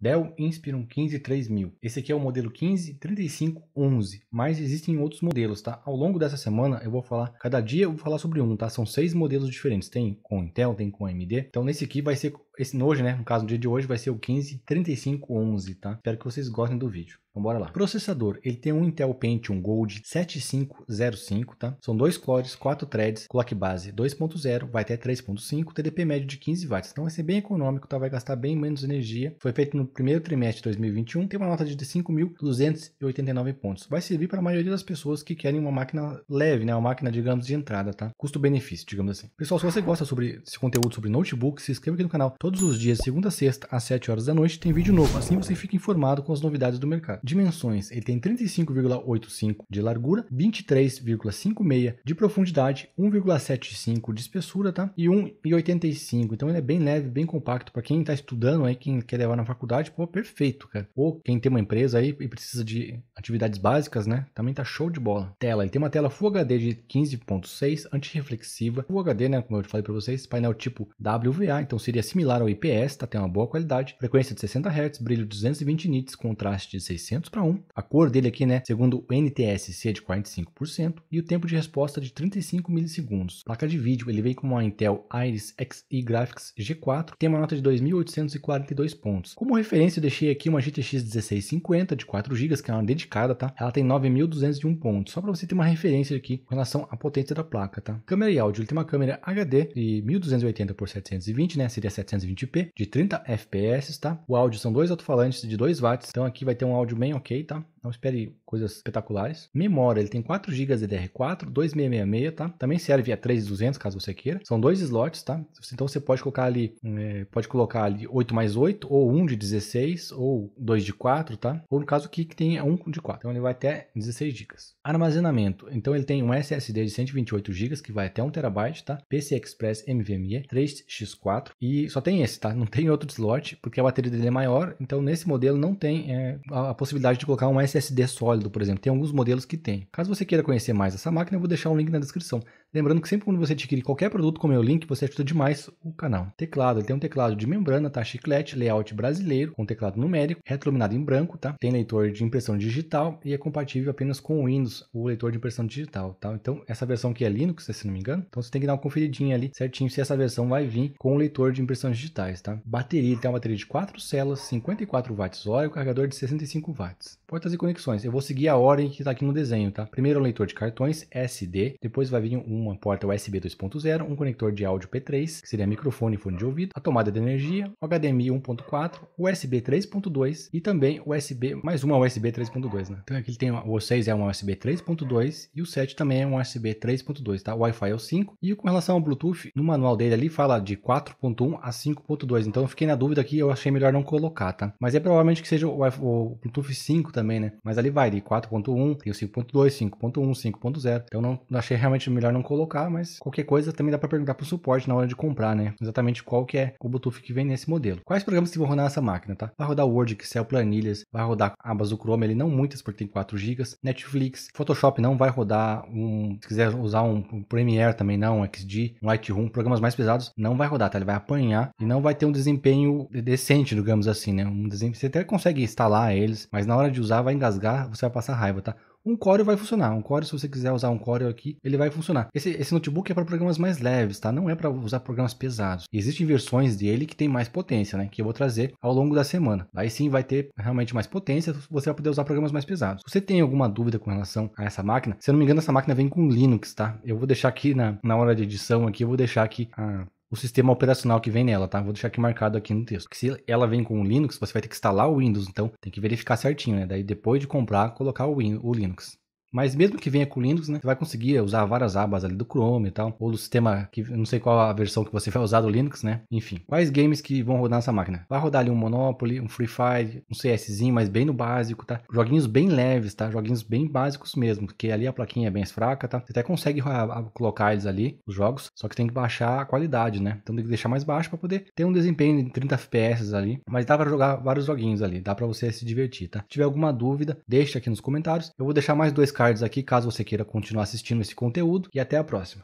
Dell Inspiron 153000. Esse aqui é o modelo 153511, mas existem outros modelos, tá? Ao longo dessa semana eu vou falar, cada dia eu vou falar sobre um, tá? São seis modelos diferentes, tem com Intel, tem com AMD. Então nesse aqui vai ser esse hoje, né? No caso, no dia de hoje, vai ser o 153511, tá? Espero que vocês gostem do vídeo. Então bora lá. Processador, ele tem um Intel Pentium Gold 7505, tá? São dois cores, quatro threads, clock base 2.0, vai até 3.5, TDP médio de 15 watts. Então vai ser bem econômico, tá? Vai gastar bem menos energia. Foi feito no primeiro trimestre de 2021, tem uma nota de 5.289 pontos. Vai servir para a maioria das pessoas que querem uma máquina leve, né? Uma máquina, digamos, de entrada, tá? Custo-benefício, digamos assim. Pessoal, se você gosta sobre esse conteúdo sobre notebook, se inscreva aqui no canal. Todo Todos os dias, segunda a sexta, às 7 horas da noite, tem vídeo novo, assim você fica informado com as novidades do mercado. Dimensões: ele tem 35,85 de largura, 23,56 de profundidade, 1,75 de espessura, tá? E 1,85. Então ele é bem leve, bem compacto para quem está estudando aí, quem quer levar na faculdade, pô, perfeito, cara. Ou quem tem uma empresa aí e precisa de atividades básicas, né? Também tá show de bola. Tela, ele tem uma tela Full HD de 15.6, antirreflexiva, Full HD, né, como eu falei para vocês, painel tipo WVA, então seria similar o IPS, tá? tem uma boa qualidade, frequência de 60 Hz, brilho 220 nits, contraste de 600 para 1, a cor dele aqui, né, segundo o NTSC é de 45% e o tempo de resposta é de 35 milissegundos. Placa de vídeo, ele vem com uma Intel Iris Xe Graphics G4, tem uma nota de 2.842 pontos. Como referência, eu deixei aqui uma GTX 1650 de 4 GB, que é uma dedicada, tá? Ela tem 9.201 pontos, só para você ter uma referência aqui com relação à potência da placa, tá? Câmera e áudio, ele tem uma câmera HD de 1280 por 720, né, seria 720 1020p de 30 fps, tá? O áudio são dois alto-falantes de 2 watts, então aqui vai ter um áudio bem ok, tá? Não espere coisas espetaculares. Memória, ele tem 4 GB DDR4, 2666, tá? Também serve a 3200, caso você queira. São dois slots, tá? Então você pode colocar ali, é, pode colocar ali 8 mais 8, ou 1 de 16, ou 2 de 4, tá? Ou no caso aqui que tem 1 de 4. Então ele vai até 16 GB. Armazenamento. Então ele tem um SSD de 128 GB que vai até 1 TB, tá? PC Express MVME 3x4 e só tem esse, tá? Não tem outro slot, porque a bateria dele é maior, então nesse modelo não tem é, a, a possibilidade de colocar um SSD SSD sólido, por exemplo. Tem alguns modelos que tem. Caso você queira conhecer mais essa máquina, eu vou deixar um link na descrição. Lembrando que sempre quando você adquire qualquer produto com meu é link, você ajuda demais o canal. Teclado, ele tem um teclado de membrana, tá? Chiclete, layout brasileiro, com teclado numérico, retroiluminado em branco, tá? Tem leitor de impressão digital e é compatível apenas com o Windows, o leitor de impressão digital, tá? Então, essa versão aqui é Linux, se não me engano. Então, você tem que dar uma conferidinha ali certinho se essa versão vai vir com o leitor de impressões digitais, tá? Bateria, ele tem uma bateria de 4 células, 54 watts hora e o carregador de 65 watts. Portas e conexões, eu vou seguir a ordem que tá aqui no desenho, tá? Primeiro é o leitor de cartões SD, depois vai vir um uma porta USB 2.0, um conector de áudio P3, que seria microfone e fone de ouvido, a tomada de energia, HDMI 1.4, USB 3.2 e também USB, mais uma USB 3.2, né? Então aqui tem o 6 é um USB 3.2 e o 7 também é um USB 3.2, tá? O Wi-Fi é o 5. E com relação ao Bluetooth, no manual dele ali fala de 4.1 a 5.2, então eu fiquei na dúvida aqui, eu achei melhor não colocar, tá? Mas é provavelmente que seja o, o Bluetooth 5 também, né? Mas ali vai de 4.1, tem o 5.2, 5.1, 5.0. Então não, achei realmente melhor não colocar, mas qualquer coisa também dá para perguntar para o suporte na hora de comprar, né? Exatamente qual que é o Bluetooth que vem nesse modelo. Quais programas que vão rodar nessa máquina, tá? Vai rodar Word, Excel, planilhas, vai rodar abas do Chrome, ele não muitas porque tem 4 GB, Netflix, Photoshop não vai rodar, um, se quiser usar um, um Premiere também não, um XD, um Lightroom, programas mais pesados, não vai rodar, tá? Ele vai apanhar e não vai ter um desempenho decente, digamos assim, né? Um desempenho, você até consegue instalar eles, mas na hora de usar vai engasgar, você vai passar raiva, tá? um Core vai funcionar. Um Core, se você quiser usar um Core aqui, ele vai funcionar. Esse, esse notebook é para programas mais leves, tá? Não é para usar programas pesados. existem versões dele que tem mais potência, né? Que eu vou trazer ao longo da semana. Aí sim vai ter realmente mais potência, você vai poder usar programas mais pesados. Se você tem alguma dúvida com relação a essa máquina, se eu não me engano, essa máquina vem com Linux, tá? Eu vou deixar aqui na, na hora de edição aqui, eu vou deixar aqui a o sistema operacional que vem nela, tá? Vou deixar aqui marcado aqui no texto. Que se ela vem com o Linux, você vai ter que instalar o Windows, então tem que verificar certinho, né? Daí depois de comprar, colocar o, Win o Linux. Mas mesmo que venha com Linux, né, você vai conseguir usar várias abas ali do Chrome e tal, ou do sistema que não sei qual a versão que você vai usar do Linux, né? Enfim, quais games que vão rodar nessa máquina? Vai rodar ali um Monopoly, um Free Fire, um CSzinho, mas bem no básico, tá? Joguinhos bem leves, tá? Joguinhos bem básicos mesmo, porque ali a plaquinha é bem fraca, tá? Você até consegue ah, ah, colocar eles ali, os jogos, só que tem que baixar a qualidade, né? Então tem que deixar mais baixo para poder ter um desempenho de 30 FPS ali, mas dá para jogar vários joguinhos ali, dá para você se divertir, tá? Se tiver alguma dúvida, deixa aqui nos comentários. Eu vou deixar mais dois cards aqui caso você queira continuar assistindo esse conteúdo e até a próxima.